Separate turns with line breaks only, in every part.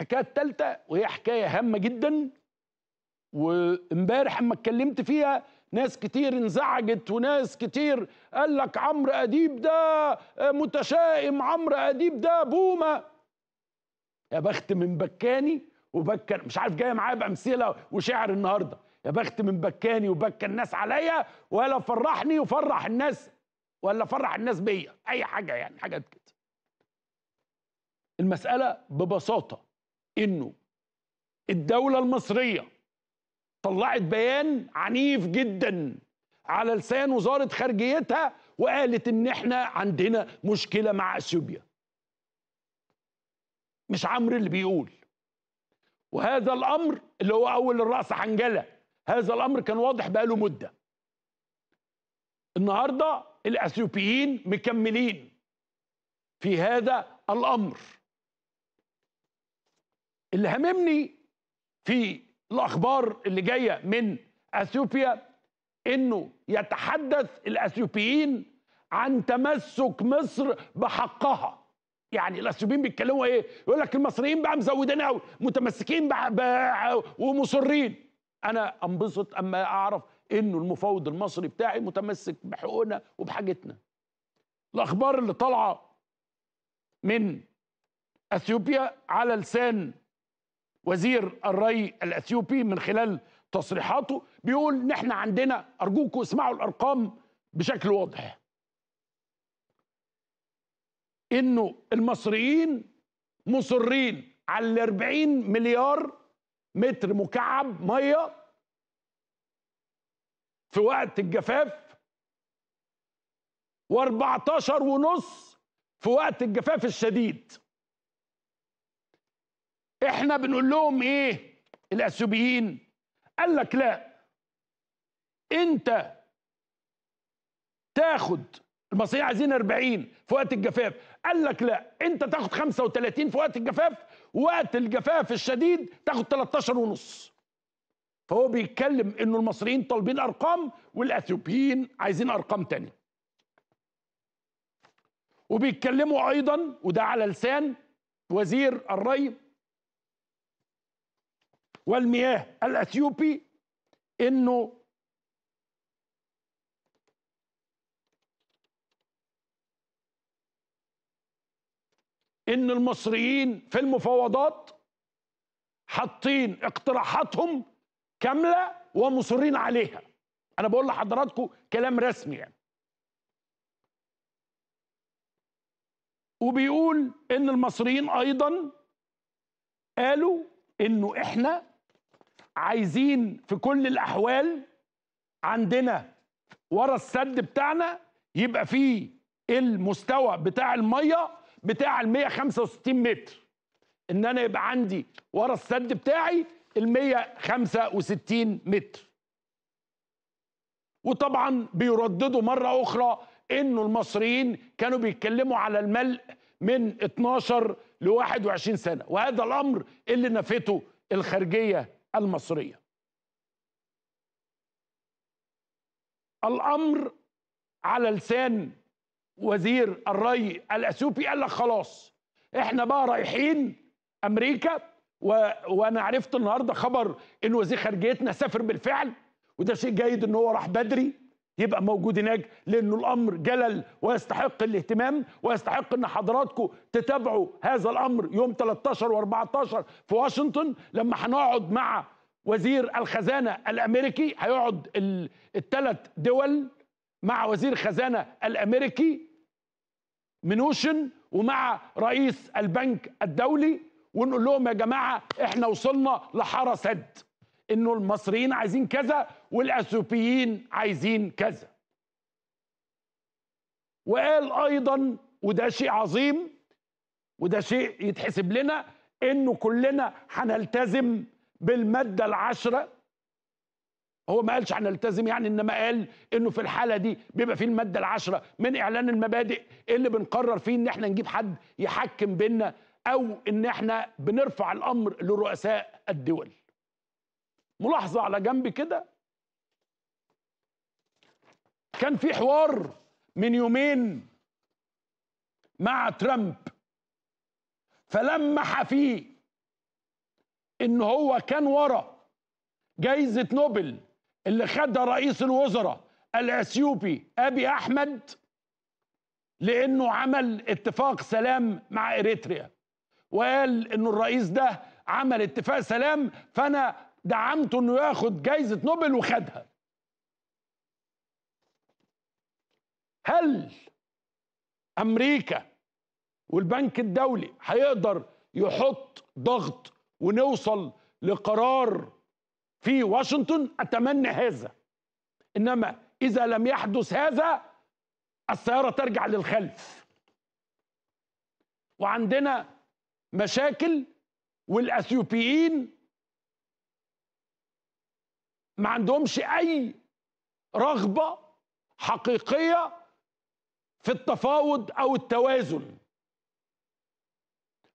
الحكايه الثالثه وهي حكايه هامه جدا وامبارح اما اتكلمت فيها ناس كتير انزعجت وناس كتير قال لك عمرو اديب ده متشائم عمرو اديب ده بومه يا بخت من بكاني وبكر مش عارف جايه معايا بامثله وشعر النهارده يا بخت من بكاني وبكى الناس عليا ولا فرحني وفرح الناس ولا فرح الناس بيا اي حاجه يعني حاجات كده المساله ببساطه انه الدوله المصريه طلعت بيان عنيف جدا على لسان وزاره خارجيتها وقالت ان احنا عندنا مشكله مع اثيوبيا مش عمرو اللي بيقول وهذا الامر اللي هو اول الراس حنجله هذا الامر كان واضح بقاله مده النهارده الاثيوبيين مكملين في هذا الامر اللي هممني في الاخبار اللي جايه من اثيوبيا انه يتحدث الاثيوبيين عن تمسك مصر بحقها يعني الاثيوبيين بيتكلموا ايه يقول لك المصريين بقى مزودين قوي متمسكين بقى ومصرين انا انبسط اما اعرف انه المفاوض المصري بتاعي متمسك بحقوقنا وبحاجتنا الاخبار اللي طالعه من اثيوبيا على لسان وزير الري الاثيوبي من خلال تصريحاته بيقول نحن عندنا ارجوكم اسمعوا الارقام بشكل واضح انه المصريين مصرين على ال 40 مليار متر مكعب ميه في وقت الجفاف و14 ونص في وقت الجفاف الشديد احنا بنقول لهم ايه الاثيوبيين قال لك لا انت تاخد المصريين عايزين 40 في وقت الجفاف قال لك لا انت تاخد 35 في وقت الجفاف وقت الجفاف الشديد تاخد 13 ونص فهو بيتكلم انه المصريين طالبين ارقام والاثيوبيين عايزين ارقام تانية وبيتكلموا ايضا وده على لسان وزير الري والمياه الاثيوبي انه ان المصريين في المفاوضات حاطين اقتراحاتهم كامله ومصرين عليها انا بقول لحضراتكم كلام رسمي يعني وبيقول ان المصريين ايضا قالوا انه احنا عايزين في كل الاحوال عندنا ورا السد بتاعنا يبقى فيه المستوى بتاع الميه بتاع ال 165 متر ان انا يبقى عندي ورا السد بتاعي ال 165 متر وطبعا بيرددوا مره اخرى انه المصريين كانوا بيتكلموا على الملء من 12 ل 21 سنه وهذا الامر اللي نفته الخارجيه المصريه الامر على لسان وزير الري الاثيوبي قال لك خلاص احنا بقى رايحين امريكا و... وانا عرفت النهارده خبر ان وزير خارجيتنا سافر بالفعل وده شيء جيد ان هو راح بدري يبقى موجود هناك لانه الامر جلل ويستحق الاهتمام ويستحق ان حضراتكم تتابعوا هذا الامر يوم 13 و14 في واشنطن لما هنقعد مع وزير الخزانه الامريكي هيقعد الثلاث دول مع وزير خزانه الامريكي منوشن ومع رئيس البنك الدولي ونقول لهم يا جماعه احنا وصلنا لحاره سد انه المصريين عايزين كذا والاثيوبيين عايزين كذا وقال ايضا وده شيء عظيم وده شيء يتحسب لنا انه كلنا هنلتزم بالماده العشره هو ما قالش هنلتزم يعني انما قال انه في الحاله دي بيبقى في الماده العشره من اعلان المبادئ اللي بنقرر فيه ان احنا نجيب حد يحكم بينا او ان احنا بنرفع الامر لرؤساء الدول ملاحظه على جنب كده كان في حوار من يومين مع ترامب فلمح فيه ان هو كان ورا جايزه نوبل اللي خدها رئيس الوزراء الاثيوبي ابي احمد لانه عمل اتفاق سلام مع اريتريا وقال ان الرئيس ده عمل اتفاق سلام فانا دعمته انه ياخد جايزه نوبل وخدها هل امريكا والبنك الدولي هيقدر يحط ضغط ونوصل لقرار في واشنطن اتمنى هذا انما اذا لم يحدث هذا السياره ترجع للخلف وعندنا مشاكل والاثيوبيين ما عندهمش اي رغبه حقيقيه في التفاوض او التوازن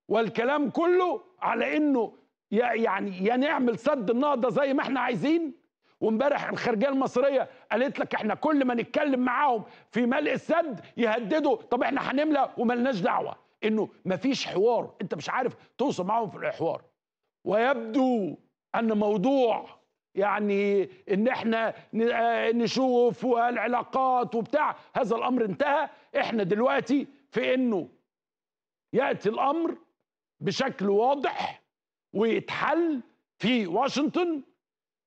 والكلام كله على انه يعني يا نعمل سد النهضه زي ما احنا عايزين وامبارح الخارجيه المصريه قالت لك احنا كل ما نتكلم معاهم في ملء السد يهددوا طب احنا هنملى وملناش دعوه انه مفيش حوار انت مش عارف توصل معاهم في الحوار ويبدو ان موضوع يعني ان احنا آه، نشوف والعلاقات وبتاع هذا الامر انتهى احنا دلوقتي في انه ياتي الامر بشكل واضح ويتحل في واشنطن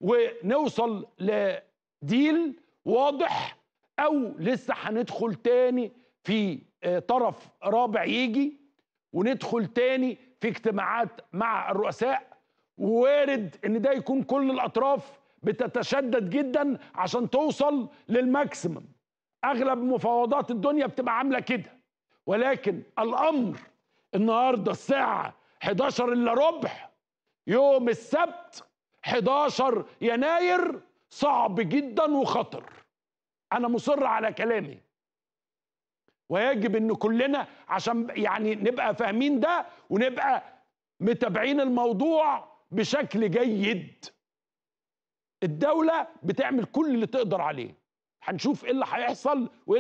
ونوصل لديل واضح او لسه هندخل تاني في آه، طرف رابع يجي وندخل تاني في اجتماعات مع الرؤساء ووارد ان ده يكون كل الاطراف بتتشدد جدا عشان توصل للماكسيمم اغلب مفاوضات الدنيا بتبقى عامله كده ولكن الامر النهارده الساعه 11 الا ربع يوم السبت 11 يناير صعب جدا وخطر انا مصر على كلامي ويجب ان كلنا عشان يعني نبقى فاهمين ده ونبقى متابعين الموضوع بشكل جيد الدولة بتعمل كل اللي تقدر عليه هنشوف ايه اللي هيحصل وايه